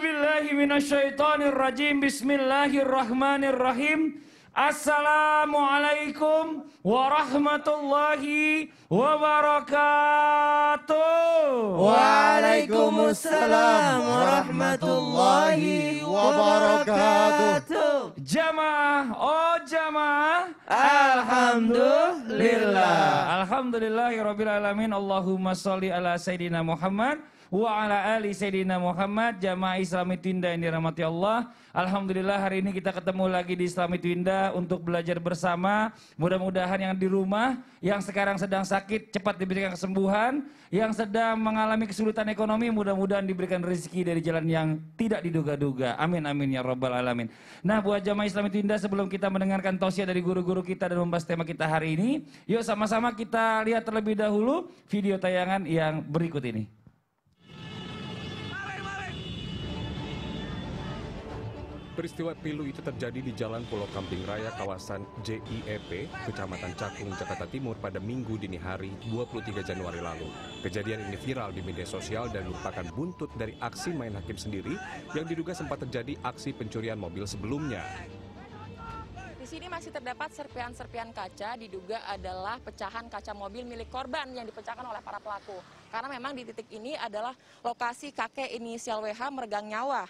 minasyaitonir rajim. Bismillahirrahmanirrahim. Assalamualaikum warahmatullahi wabarakatuh. Waalaikumsalam warahmatullahi wabarakatuh. Jamaah, oh jamaah. Alhamdulillah. Alhamdulillahirabbil alamin. Allahumma shalli ala sayidina Muhammad wa ala ali sayyidina Muhammad jamaah Islami Twinda yang dirahmati Allah. Alhamdulillah hari ini kita ketemu lagi di Islami Twinda untuk belajar bersama. Mudah-mudahan yang di rumah yang sekarang sedang sakit cepat diberikan kesembuhan, yang sedang mengalami kesulitan ekonomi mudah-mudahan diberikan rezeki dari jalan yang tidak diduga-duga. Amin amin ya rabbal alamin. Nah, buat jamaah Islami Twinda sebelum kita mendengarkan tausiah dari guru-guru kita dan membahas tema kita hari ini, yuk sama-sama kita lihat terlebih dahulu video tayangan yang berikut ini. Peristiwa pilu itu terjadi di Jalan Pulau Kamping Raya kawasan JIEP, Kecamatan Cakung, Jakarta Timur pada minggu dini hari 23 Januari lalu. Kejadian ini viral di media sosial dan merupakan buntut dari aksi main hakim sendiri yang diduga sempat terjadi aksi pencurian mobil sebelumnya. Di sini masih terdapat serpian-serpian kaca diduga adalah pecahan kaca mobil milik korban yang dipecahkan oleh para pelaku. Karena memang di titik ini adalah lokasi kakek inisial WH meregang nyawa.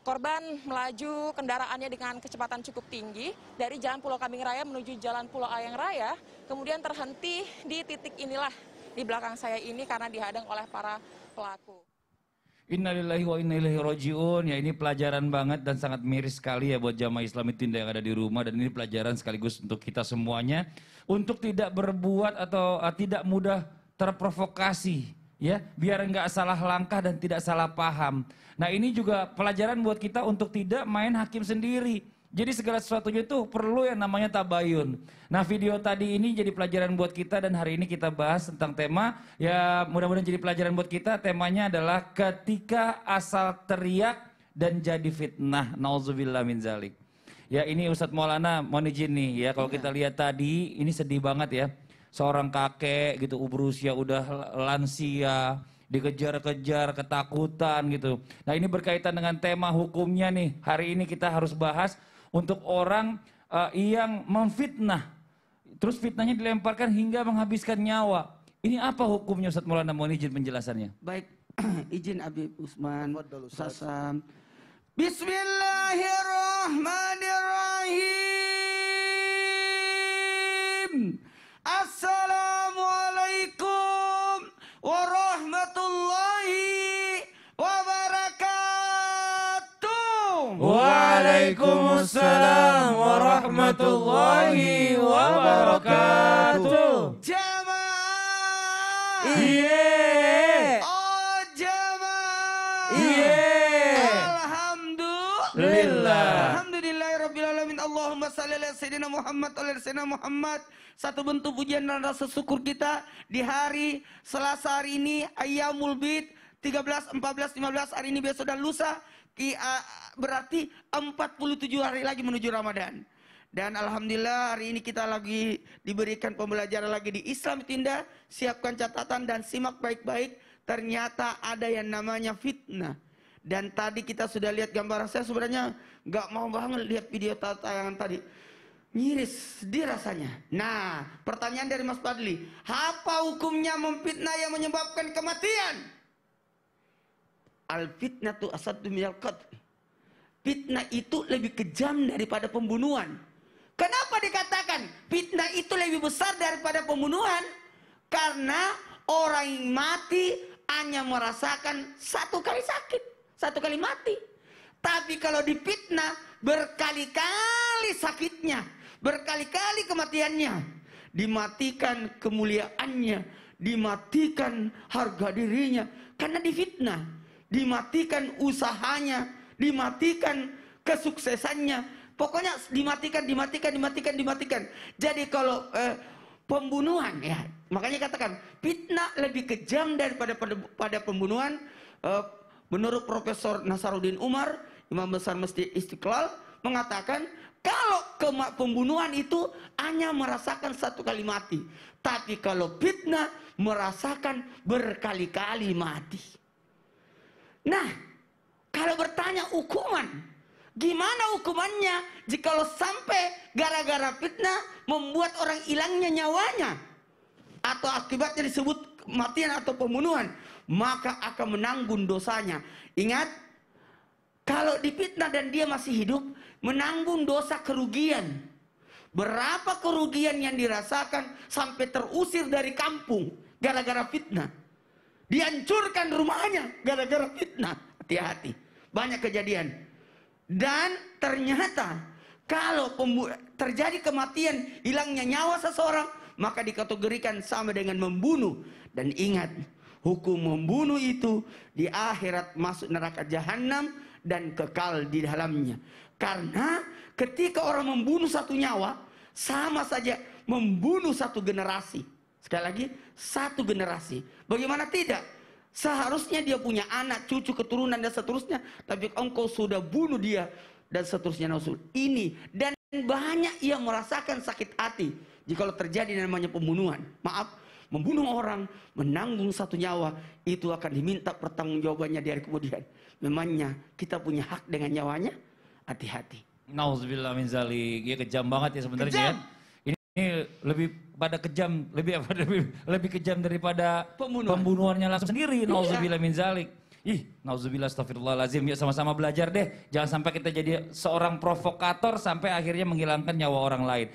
Korban melaju kendaraannya dengan kecepatan cukup tinggi dari Jalan Pulau Kambing Raya menuju Jalan Pulau Ayang Raya, kemudian terhenti di titik inilah di belakang saya ini karena dihadang oleh para pelaku. Innalillahi wa inna ilaihi rojiun. Ya ini pelajaran banget dan sangat miris sekali ya buat jamaah Islam itu yang ada di rumah dan ini pelajaran sekaligus untuk kita semuanya untuk tidak berbuat atau eh, tidak mudah terprovokasi ya biar enggak salah langkah dan tidak salah paham. Nah ini juga pelajaran buat kita untuk tidak main hakim sendiri. Jadi segala sesuatunya itu perlu yang namanya tabayun. Nah video tadi ini jadi pelajaran buat kita dan hari ini kita bahas tentang tema ya mudah-mudahan jadi pelajaran buat kita. Temanya adalah ketika asal teriak dan jadi fitnah. Nauzubillah min zalik. Ya ini Ustadz Maulana mohon izin nih ya kalau iya. kita lihat tadi ini sedih banget ya seorang kakek gitu berusia udah lansia dikejar-kejar ketakutan gitu. Nah ini berkaitan dengan tema hukumnya nih hari ini kita harus bahas untuk orang uh, yang memfitnah terus fitnahnya dilemparkan hingga menghabiskan nyawa. Ini apa hukumnya Ustaz Maulana? Mohon izin penjelasannya. Baik, izin Abi Usman, Sasam. Bismillahirrahmanirrahim. Assalamualaikum warahmatullahi wabarakatuh. Waalaikumsalam warahmatullahi wabarakatuh. Jamaah. Iya. Yeah. Oh jamaah. Iya. Yeah. Allahumma salli ala sayyidina Muhammad ala sayyidina Muhammad satu bentuk pujian dan rasa syukur kita di hari Selasa hari ini Ayyamul Bid 13, 14, 15 hari ini besok dan lusa berarti 47 hari lagi menuju Ramadan. Dan alhamdulillah hari ini kita lagi diberikan pembelajaran lagi di Islam Tinda. Siapkan catatan dan simak baik-baik. Ternyata ada yang namanya fitnah. Dan tadi kita sudah lihat gambaran saya sebenarnya nggak mau banget lihat video tayangan tadi. Nyiris sedih rasanya. Nah, pertanyaan dari Mas Padli, apa hukumnya memfitnah yang menyebabkan kematian? Al fitnah tuh asad minal Fitnah itu lebih kejam daripada pembunuhan. Kenapa dikatakan fitnah itu lebih besar daripada pembunuhan? Karena orang yang mati hanya merasakan satu kali sakit satu kali mati. Tapi kalau dipitnah berkali-kali sakitnya, berkali-kali kematiannya, dimatikan kemuliaannya, dimatikan harga dirinya karena difitnah, dimatikan usahanya, dimatikan kesuksesannya. Pokoknya dimatikan, dimatikan, dimatikan, dimatikan. Jadi kalau eh, pembunuhan ya, makanya katakan fitnah lebih kejam daripada pada, pembunuhan eh, Menurut Profesor Nasaruddin Umar, Imam Besar Masjid Istiqlal mengatakan kalau kemak pembunuhan itu hanya merasakan satu kali mati. Tapi kalau fitnah merasakan berkali-kali mati. Nah, kalau bertanya hukuman, gimana hukumannya jika lo sampai gara-gara fitnah membuat orang hilangnya nyawanya? atau akibatnya disebut kematian atau pembunuhan, maka akan menanggung dosanya. Ingat, kalau dipitnah dan dia masih hidup, menanggung dosa kerugian. Berapa kerugian yang dirasakan sampai terusir dari kampung gara-gara fitnah. Dihancurkan rumahnya gara-gara fitnah. Hati-hati. Banyak kejadian. Dan ternyata kalau terjadi kematian, hilangnya nyawa seseorang, maka dikategorikan sama dengan membunuh. Dan ingat, hukum membunuh itu di akhirat masuk neraka jahanam dan kekal di dalamnya. Karena ketika orang membunuh satu nyawa, sama saja membunuh satu generasi. Sekali lagi, satu generasi. Bagaimana tidak? Seharusnya dia punya anak, cucu, keturunan, dan seterusnya. Tapi engkau sudah bunuh dia dan seterusnya. Ini dan banyak yang merasakan sakit hati jikalau terjadi namanya pembunuhan. Maaf, membunuh orang, menanggung satu nyawa, itu akan diminta pertanggungjawabannya di hari kemudian. Memangnya kita punya hak dengan nyawanya? Hati-hati. Nauzubillah min zalik. Ya kejam banget ya sebenarnya Ini, ya. ini lebih pada kejam, lebih apa lebih, lebih kejam daripada pembunuhan. pembunuhannya langsung sendiri. Iya. Nauzubillah min zalik. Ih, nauzubillah astagfirullahalazim. Yuk sama-sama belajar deh. Jangan sampai kita jadi seorang provokator sampai akhirnya menghilangkan nyawa orang lain.